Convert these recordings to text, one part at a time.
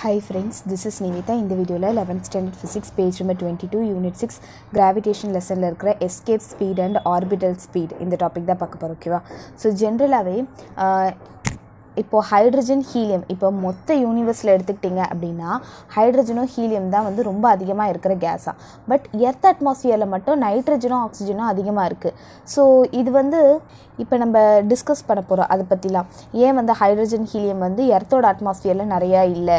high friends this is Nivitha இந்த வீடியோவில் eleventh standard physics page number twenty two unit six gravitation லெசனில் இருக்கிற escape speed and orbital speed இந்த topic தான் பார்க்க போகிறோம் ஓகேவா ஸோ ஜென்ரலாகவே இப்போது ஹைட்ரஜன் ஹீலியம் இப்போ மொத்த யூனிவர்ஸில் எடுத்துக்கிட்டிங்க அப்படின்னா ஹைட்ரஜனும் ஹீலியம் தான் வந்து ரொம்ப அதிகமாக இருக்கிற கேஸாக பட் எர்த் அட்மாஸ்ஃபியரில் மட்டும் நைட்ரஜனும் ஆக்சிஜனும் அதிகமாக இருக்குது ஸோ இது வந்து இப்போ நம்ம டிஸ்கஸ் பண்ண போகிறோம் அதை பற்றிலாம் ஏன் வந்து ஹைட்ரஜன் ஹீலியம் வந்து எர்த்தோட அட்மாஸ்ஃபியரில் நிறையா இல்லை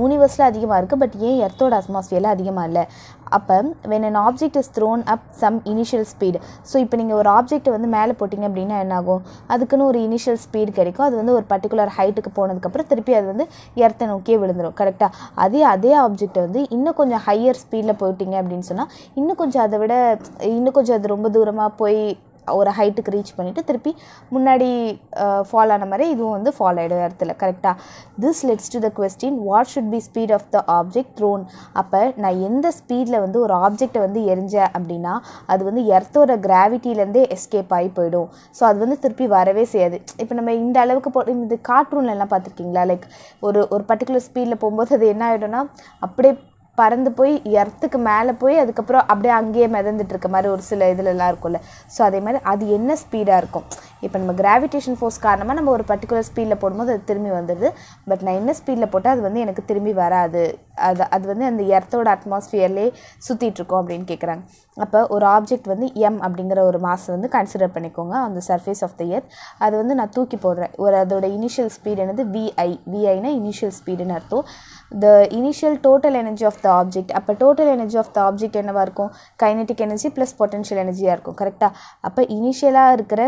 யூனிவர்ஸில் அதிகமாக இருக்குது பட் ஏன் எர்த்தோட அட்மாஸ்ஃபியரில் அதிகமாக இல்லை அப்போ when an object is thrown up some initial speed so இப்போ நீங்கள் ஒரு ஆப்ஜெக்ட் வந்து மேலே போட்டிங்க அப்படின்னா என்னாகும் அதுக்குன்னு ஒரு இனிஷியல் ஸ்பீடு கிடைக்கும் அது வந்து ஒரு பர்டிகுலர் ஹைட்டுக்கு போனதுக்கப்புறம் திருப்பி அது வந்து எர்த்த நோக்கியே விழுந்துடும் கரெக்டாக அதே அதே ஆப்ஜெக்டை வந்து இன்னும் கொஞ்சம் ஹையர் ஸ்பீடில் போயிட்டீங்க அப்படின்னு சொன்னால் இன்னும் கொஞ்சம் அதை விட இன்னும் கொஞ்சம் அது ரொம்ப தூரமாக போய் ஒரு ஹைட்டுக்கு ரீச் பண்ணிவிட்டு திருப்பி முன்னாடி ஃபால் ஆன மாதிரி இதுவும் வந்து ஃபால் ஆகிடும் இடத்துல கரெக்டாக this let's to the question what should be speed of the object thrown அப்போ நான் எந்த ஸ்பீடில் வந்து ஒரு ஆப்ஜெக்டை வந்து எரிஞ்சேன் அப்படின்னா அது வந்து எர்த்தோட கிராவிட்டிலேருந்தே எஸ்கேப் ஆகி போயிடும் ஸோ அது வந்து திருப்பி வரவே செய்யாது இப்போ நம்ம இந்த அளவுக்கு போ இந்த கார்ட்டூன்லலாம் பார்த்துருக்கீங்களா லைக் ஒரு ஒரு பர்டிகுலர் ஸ்பீடில் போகும்போது அது என்ன ஆகிடும்னா அப்படியே பறந்து போய் எர்த்துக்கு மேலே போய் அதுக்கப்புறம் அப்படியே அங்கேயே மிதந்துட்டு இருக்க மாதிரி ஒரு சில இதுலலாம் இருக்கும்ல ஸோ அதே மாதிரி அது என்ன ஸ்பீடாக இருக்கும் இப்போ நம்ம கிராவிடேஷன் ஃபோர்ஸ் காரணமாக நம்ம ஒரு பர்டிகுலர் ஸ்பீடில் போடும்போது அது திரும்பி வந்துடுது பட் நான் என்ன ஸ்பீடில் போட்டால் அது வந்து எனக்கு திரும்பி வராது அது அது வந்து அந்த எர்த்தோட அட்மாஸ்ஃபியர்லேயே சுற்றிட்டுருக்கோம் அப்படின்னு கேட்குறாங்க அப்போ ஒரு ஆப்ஜெக்ட் வந்து எம் அப்படிங்கிற ஒரு மாஸ் வந்து கன்சிடர் பண்ணிக்கோங்க அந்த சர்ஃபேஸ் ஆஃப் த இயர் அது வந்து நான் தூக்கி போடுறேன் ஒரு அதோட இனிஷியல் ஸ்பீடு என்னது விஐ விஐனா இனிஷியல் ஸ்பீடுன்னு அர்த்தம் the initial total energy of the object அப்போ total energy of the object என்னவாக இருக்கும் கைனட்டிக் எனர்ஜி ப்ளஸ் பொட்டன்ஷியல் எனர்ஜியாக இருக்கும் கரெக்டாக அப்போ இனிஷியலாக இருக்கிற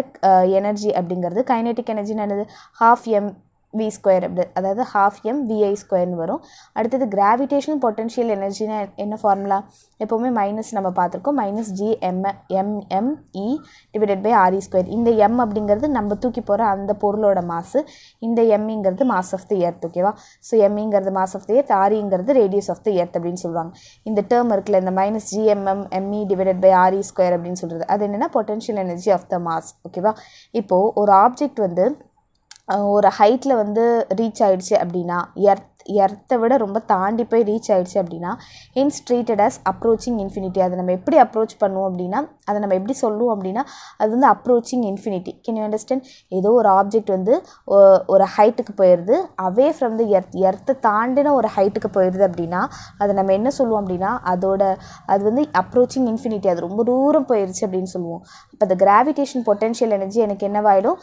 எனர்ஜி அப்படிங்கிறது கைனட்டிக் எனர்ஜின்னு என்னது ஹாஃப் எம் வி ஸ்கொயர் அப்படி அதாவது ஹாஃப் எம் விஐ ஸ்கொயர்னு வரும் அடுத்தது கிராவிடேஷனல் பொட்டன்ஷியல் எனர்ஜினா என்ன ஃபார்முலா எப்போவுமே மைனஸ் நம்ம பார்த்துருக்கோம் minus G M M divided by R E square இந்த எம் அப்படிங்கிறது நம்ம தூக்கி போகிற அந்த பொருளோட மாசு இந்த எம்ங்கிறது மாஸ் ஆஃப் தி எர்த் ஓகேவா ஸோ எம்ங்கிறது மாஸ் ஆஃப் தி எர்த் ஆர்இங்கிறது ரேடியஸ் ஆஃப் தி எர்த் அப்படின்னு சொல்லுவாங்க இந்த டேர்ம் இருக்குல்ல இந்த minus G M M M E divided by R E square அப்படின்னு சொல்கிறது அது என்னென்னா potential energy of the mass ஓகேவா இப்போது ஒரு ஆப்ஜெக்ட் வந்து ஒரு ஹைட்டில் வந்து ரீச் ஆகிடுச்சு அப்படின்னா எர்த் எர்த்தை விட ரொம்ப தாண்டி போய் ரீச் ஆகிடுச்சு அப்படின்னா இன்ஸ் ட்ரீட்டட் அஸ் அப்ரோச்சிங் இன்ஃபினிட்டி அதை நம்ம எப்படி அப்ரோச் பண்ணுவோம் அப்படின்னா அதை நம்ம எப்படி சொல்லுவோம் அப்படின்னா அது வந்து approaching infinity can you understand ஏதோ ஒரு ஆப்ஜெக்ட் வந்து ஒரு ஹைட்டுக்கு போயிடுது அவே ஃப்ரம் தி எர்த் எர்த்தை தாண்டின ஒரு ஹைட்டுக்கு போயிடுது அப்படின்னா அதை நம்ம என்ன சொல்லுவோம் அப்படின்னா அதோட அது வந்து அப்ரோச்சிங் இன்ஃபினிட்டி அது ரொம்ப தூரம் போயிடுச்சு அப்படின்னு சொல்லுவோம் அப்போ அந்த கிராவிடேஷன் பொட்டென்ஷியல் எனர்ஜி எனக்கு என்னவாயிடும்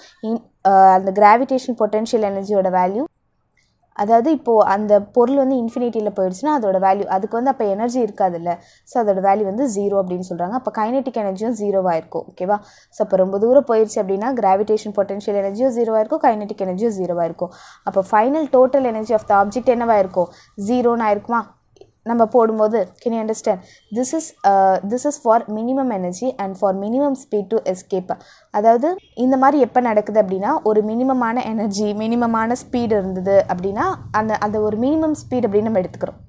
அந்த கிராவிடேஷன் பொட்டென்ஷியல் எனர்ஜியோட வேல்யூ அதாவது இப்போது அந்த பொருள் வந்து இன்ஃபினிட்டியில் போயிடுச்சுன்னா அதோட வேல்யூ அதுக்கு வந்து அப்போ எனர்ஜி இருக்காதுல்ல ஸோ அதோட வேல்யூ வந்து ஜீரோ அப்படின்னு சொல்கிறாங்க அப்போ கைனெட்டிக் எனர்ஜியும் ஜீரோவாக இருக்கும் ஓகேவா ஸோ அப்போ ரொம்ப தூரம் போயிடுச்சு அப்படின்னா கிராவிடேஷன் பொட்டன்ஷியல் எனர்ஜியும் ஜீரோவாக இருக்கும் கைனெட்டிக் எனர்ஜியும் ஜீரோவாக இருக்கும் அப்போ final total energy of the object என்னவாக இருக்கும் ஜீரோன்னு இருக்குமா நம்ம போடும்போது can you understand this is this is for minimum energy and for minimum speed to escape அதாவது இந்த மாதிரி எப்போ நடக்குது அப்படின்னா ஒரு மினிமமான எனர்ஜி மினிமமான ஸ்பீடு இருந்தது அப்படின்னா அந்த அந்த ஒரு மினிமம் ஸ்பீட் அப்படின்னு நம்ம எடுத்துக்கிறோம்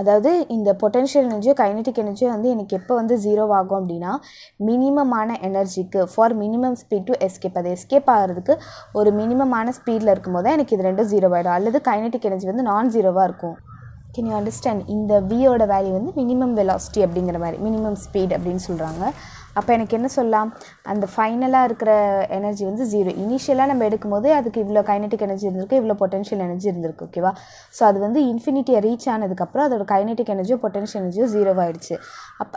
அதாவது இந்த பொட்டென்ஷியல் எனர்ஜியோ கைனட்டிக் எனர்ஜியோ வந்து எனக்கு எப்போ வந்து ஜீரோ ஆகும் அப்படின்னா மினிமமான எனர்ஜிக்கு for minimum speed to escape அது எஸ்கேப் ஆகிறதுக்கு ஒரு மினிமமான ஸ்பீடில் இருக்கும்போது எனக்கு இது ரெண்டும் ஜீரோ ஆகிடும் அல்லது கைனட்டிக் எனர்ஜி வந்து நான் ஜீரோவாக இருக்கும் கேன் யூ அண்டர்ஸ்டாண்ட் இந்த வியோட வேல்யூ வந்து மினிமம் வெலாசிட்டி அப்படிங்கிற மாதிரி மினிமம் ஸ்பீட் அப்படின்னு சொல்கிறாங்க அப்போ எனக்கு என்ன சொல்லலாம் அந்த ஃபைனலாக இருக்கிற எனர்ஜி வந்து ஜீரோ இனிஷியலாக நம்ம எடுக்கும்போது அதுக்கு இவ்வளோ கைனட்டிக் எனர்ஜி இருந்திருக்கு இவ்வளோ பொட்டன்ஷியல் எனர்ஜி இருந்திருக்கு ஓகேவா ஸோ அது வந்து இன்ஃபினிட்டியை ரீச் ஆனதுக்கப்புறம் அதோட கைனட்டிக் எனர்ஜியோ பொட்டன்ஷியல் எனர்ஜியோ ஜீரோவாயிடுச்சு அப்போ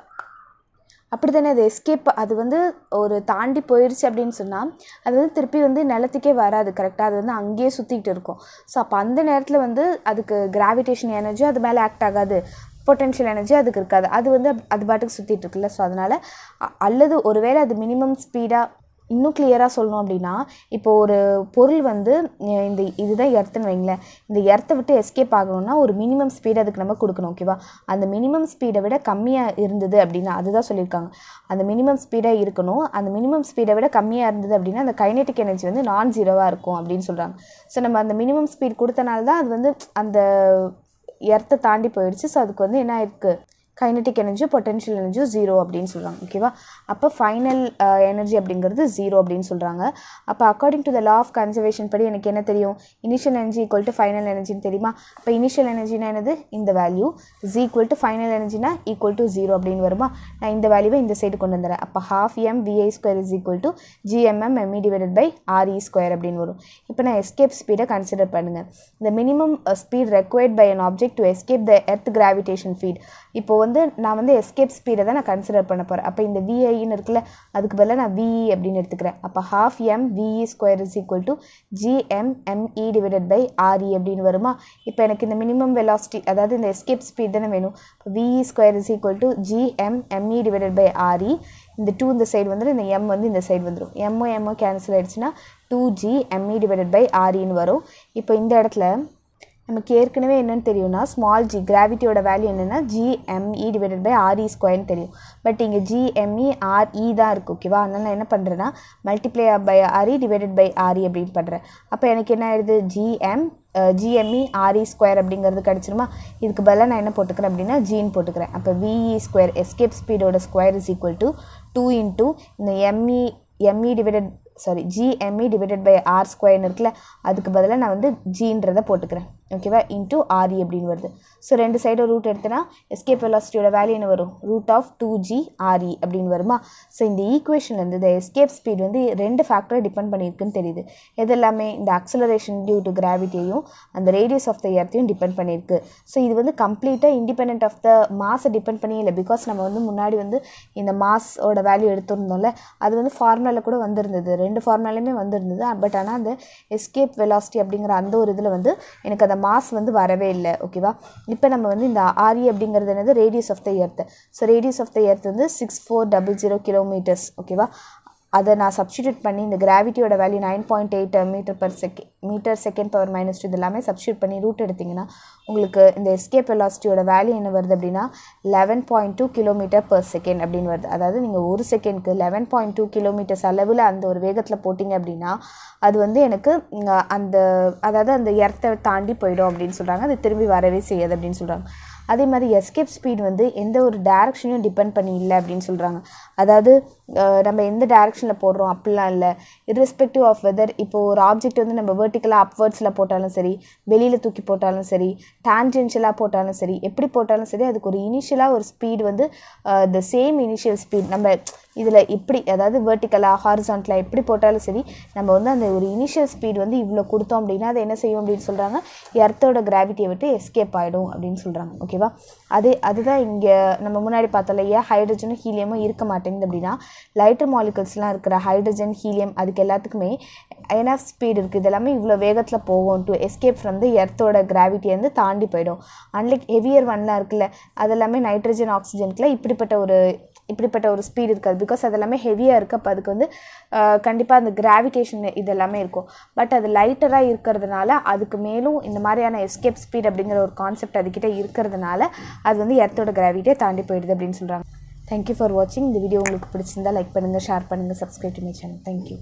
அப்படி தானே அது எஸ்கேப் அது வந்து ஒரு தாண்டி போயிடுச்சு அப்படின்னு சொன்னால் அது வந்து திருப்பி வந்து நிலத்துக்கே வராது கரெக்டாக அது வந்து அங்கேயே சுற்றிக்கிட்டு இருக்கும் ஸோ அப்போ அந்த நேரத்தில் வந்து அதுக்கு கிராவிடேஷன் எனர்ஜி அது மேலே ஆக்ட் ஆகாது பொட்டென்ஷியல் எனர்ஜி அதுக்கு இருக்காது அது வந்து அது பாட்டுக்கு சுற்றிட்டு இருக்குல்ல ஸோ அதனால் அல்லது ஒருவேளை அது மினிமம் ஸ்பீடாக இன்னும் கிளியராக சொல்லணும் அப்படின்னா இப்போ ஒரு பொருள் வந்து இந்த இதுதான் எர்த்துன்னு வைங்களேன் இந்த எர்த்தை விட்டு எஸ்கேப் ஆகணும்னா ஒரு மினிமம் ஸ்பீடு அதுக்கு நம்ம கொடுக்கணும் ஓகேவா அந்த மினிமம் ஸ்பீடை விட கம்மியாக இருந்தது அப்படின்னா அதுதான் சொல்லியிருக்காங்க அந்த மினிமம் ஸ்பீடாக இருக்கணும் அந்த மினிமம் ஸ்பீடை விட கம்மியாக இருந்தது அப்படின்னா அந்த கைனெட்டிக் எனர்ஜி வந்து நான் ஜீரோவாக இருக்கும் அப்படின்னு சொல்கிறாங்க ஸோ நம்ம அந்த மினிமம் ஸ்பீட் கொடுத்தனால தான் அது வந்து அந்த எர்த்தை தாண்டி போயிடுச்சு ஸோ அதுக்கு வந்து என்ன இருக்குது கைனட்டிக் எனர்ஜியும் பொட்டென்ஷியல் எனர்ஜியும் ஜீரோ அப்படின்னு சொல்கிறாங்க ஓகேவா அப்போ ஃபைனல் எனர்ஜி uh, அப்படிங்கிறது ஜீரோ அப்படின்னு சொல்கிறாங்க அப்போ according to the law of conservation படி எனக்கு என்ன தெரியும் initial energy equal to final எனர்ஜின்னு தெரியுமா இப்போ இனிஷியல் எனர்ஜினா என்னது இந்த value is equal to final எனர்ஜினா ஈக்குவல் டு ஜீரோ அப்படின்னு வருமா நான் இந்த வேல்யூவை இந்த சைடு கொண்டு வந்துறேன் அப்போ half M V I square is equal to G M M M E divided by R E square அப்படின்னு வரும் uh, இப்போ நான் எஸ்கேப் ஸ்பீடை கன்சிடர் பண்ணுங்கள் இந்த minimum speed required by an object to escape the earth gravitation field இப்போது வந்து நான் வந்து எஸ்கேப் ஸ்பீடை தான் நான் கன்சிடர் பண்ண போகிறேன் அப்போ இந்த விஐன்னு இருக்குல்ல அதுக்கு பதிலாக நான் விஇ e அப்படின்னு எடுத்துக்கிறேன் அப்போ half M V E square is equal to G M M E divided by R E அப்படின்னு வருமா இப்போ எனக்கு இந்த மினிமம் வெலாசிட்டி அதாவது இந்த எஸ்கேப் ஸ்பீட் தானே வேணும் இப்போ V E square is equal to G M M E divided by R E இந்த டூ இந்த சைடு வந்துடும் இந்த எம் வந்து இந்த சைடு வந்துடும் எம்ஓ எம்ஓ கேன்சல் ஆகிடுச்சுன்னா two G M E divided e by ஆர்இன்னு e வரும் இப்போ இந்த இடத்துல நமக்கு ஏற்கனவே என்னென்னு தெரியும்னா ஸ்மால் ஜி கிராவிட்டியோட வேல்யூ என்னென்னா ஜிஎம்இ டிவைடட் பை ஆர்இ ஸ்கொயர்னு தெரியும் பட் இங்கே ஜிஎம்இ ஆர்இ தான் இருக்குது ஓகேவா அதனால் நான் என்ன பண்ணுறேன்னா multiply by R E divided by R E அப்படின்னு பண்ணுறேன் அப்போ எனக்கு என்ன ஆயிடுது ஜிஎம் ஜிஎம்இ ஆர்இ ஸ்கொயர் அப்படிங்கிறது கிடச்சிருமா இதுக்கு பதிலாக நான் என்ன போட்டுக்கிறேன் அப்படின்னா ஜீன் போட்டுக்கிறேன் அப்போ விஇ ஸ்கொயர் எஸ்கேப் ஸ்பீடோட square is equal to two into இந்த M E M E divided sorry G M E divided by R ஸ்கொயர்னு இருக்குல்ல அதுக்கு பதிலாக நான் வந்து ஜீன்றதை போட்டுக்கிறேன் ஓகேவா இன்டூ ஆரி அப்படின்னு வருது ஸோ ரெண்டு சைடும் ரூட் எடுத்தனா எஸ்கேப் வெலாசிட்டியோட வேல்யூ என்ன வரும் root of two G R E அப்படின்னு வருமா ஸோ இந்த ஈக்குவேஷன்லேருந்து இந்த எஸ்கேப் ஸ்பீட் வந்து ரெண்டு ஃபேக்டரை டிபெண்ட் பண்ணியிருக்குன்னு தெரியுது எது எல்லாமே இந்த அக்சலரேஷன் டியூ டு கிராவிட்டியையும் அந்த ரேடியஸ் ஆஃப் த எர்த்தையும் டிபெண்ட் பண்ணியிருக்கு ஸோ இது வந்து கம்ப்ளீட்டாக இண்டிபெண்ட் ஆஃப் த மாஸை டிபெண்ட் பண்ணி இல்லை பிகாஸ் நம்ம வந்து முன்னாடி வந்து இந்த மாஸோட வேல்யூ எடுத்துருந்தோம்ல அது வந்து ஃபார்முலாவில் கூட வந்திருந்தது ரெண்டு ஃபார்முலாலுமே வந்திருந்தது பட் ஆனால் அந்த எஸ்கேப் வெலாசிட்டி அப்படிங்கிற அந்த ஒரு இதில் வந்து எனக்கு அந்த மாஸ் வந்து வரவே இல்லை ஓகேவா இப்போ நம்ம வந்து இந்த ஆரி e அப்படிங்கிறது என்னது radius of the earth so radius of the earth வந்து six four double zero kilometres ஓகேவா அதை நான் சப்ஸ்டியூட் பண்ணி இந்த கிராவிட்டியோட value nine point eight metre per second metre second power minus two இது எல்லாமே சப்ஸ்டியூட் பண்ணி ரூட் எடுத்திங்கன்னா உங்களுக்கு இந்த எஸ்கேப் எலாசிட்டியோட வேல்யூ என்ன வருது அப்படின்னா eleven point two kilometre per second அப்படின்னு வருது அதாவது நீங்கள் ஒரு செகண்ட்க்கு லெவன் பாயிண்ட் டூ கிலோமீட்டர்ஸ் அளவில் அந்த ஒரு வேகத்தில் போட்டிங்க அப்படின்னா அது வந்து எனக்கு அந்த அதாவது அந்த இரத்தை தாண்டி போயிடும் அப்படின்னு சொல்கிறாங்க அது திரும்பி வரவே செய்யாது அப்படின்னு சொல்கிறாங்க அதே மாதிரி எஸ்கேப் ஸ்பீட் வந்து எந்த ஒரு டேரக்ஷனையும் டிபெண்ட் பண்ணி இல்லை அப்படின்னு சொல்கிறாங்க அதாவது நம்ம எந்த டேரெக்ஷனில் போடுறோம் அப்படிலாம் இல்லை இர்ரெஸ்பெக்டிவ் ஆஃப் வெதர் இப்போது ஒரு ஆப்ஜெக்ட் வந்து நம்ம வேர்ட்டிக்கலாக அப்வர்ட்ஸில் போட்டாலும் சரி வெளியில் தூக்கி போட்டாலும் சரி டான்ஜென்ஷியலாக போட்டாலும் சரி எப்படி போட்டாலும் சரி அதுக்கு ஒரு இனிஷியலாக ஒரு ஸ்பீடு வந்து த சேம் இனிஷியல் ஸ்பீட் நம்ம இதில் எப்படி அதாவது வேர்ட்டிக்கலாக ஹாரிசான்டலாக எப்படி போட்டாலும் சரி நம்ம வந்து அந்த ஒரு இனிஷியல் ஸ்பீட் வந்து இவ்வளோ கொடுத்தோம் அப்படின்னா அதை என்ன செய்யும் அப்படின்னு சொல்கிறாங்க எர்த்தோட கிராவிட்டியை விட்டு எஸ்கேப் ஆகிடும் அப்படின்னு சொல்கிறாங்க ஓகேவா அது அதுதான் இங்கே நம்ம முன்னாடி பார்த்தோம் இல்லையா ஹைட்ரஜனும் ஹீலியமும் இருக்க மாட்டேன் மாட்டேங்குது அப்படின்னா லைட்டர் மாலிகல்ஸ்லாம் இருக்கிற ஹைட்ரஜன் ஹீலியம் அதுக்கு எல்லாத்துக்குமே என்எஃப் ஸ்பீடு இருக்குது இது எல்லாமே இவ்வளோ வேகத்தில் போகும் டு எஸ்கேப் ஃப்ரம் த எர்த்தோட கிராவிட்டியை தாண்டி போயிடும் அன்லைக் ஹெவியர் ஒன்லாம் இருக்குல்ல அதெல்லாமே நைட்ரஜன் ஆக்சிஜனுக்குல இப்படிப்பட்ட ஒரு இப்படிப்பட்ட ஒரு ஸ்பீடு இருக்காது பிகாஸ் அதெல்லாமே ஹெவியாக இருக்கப்போ அதுக்கு வந்து கண்டிப்பாக அந்த கிராவிடேஷன் இதெல்லாமே இருக்கும் பட் அது லைட்டராக இருக்கிறதுனால அதுக்கு மேலும் இந்த மாதிரியான எஸ்கேப் ஸ்பீட் அப்படிங்கிற ஒரு கான்செப்ட் அதுக்கிட்ட இருக்கிறதுனால அது வந்து எர்த்தோட கிராவிட்டியை தாண்டி போயிடுது அப்படின்னு சொல்கிறாங்க தேங்க்யூ ஃபார் வாட்சிங் இந்த வீடியோ உங்களுக்கு பிடிச்சிருந்தால் லைக் பண்ணுங்கள் ஷேர் பண்ணுங்கள் subscribe to my channel thank you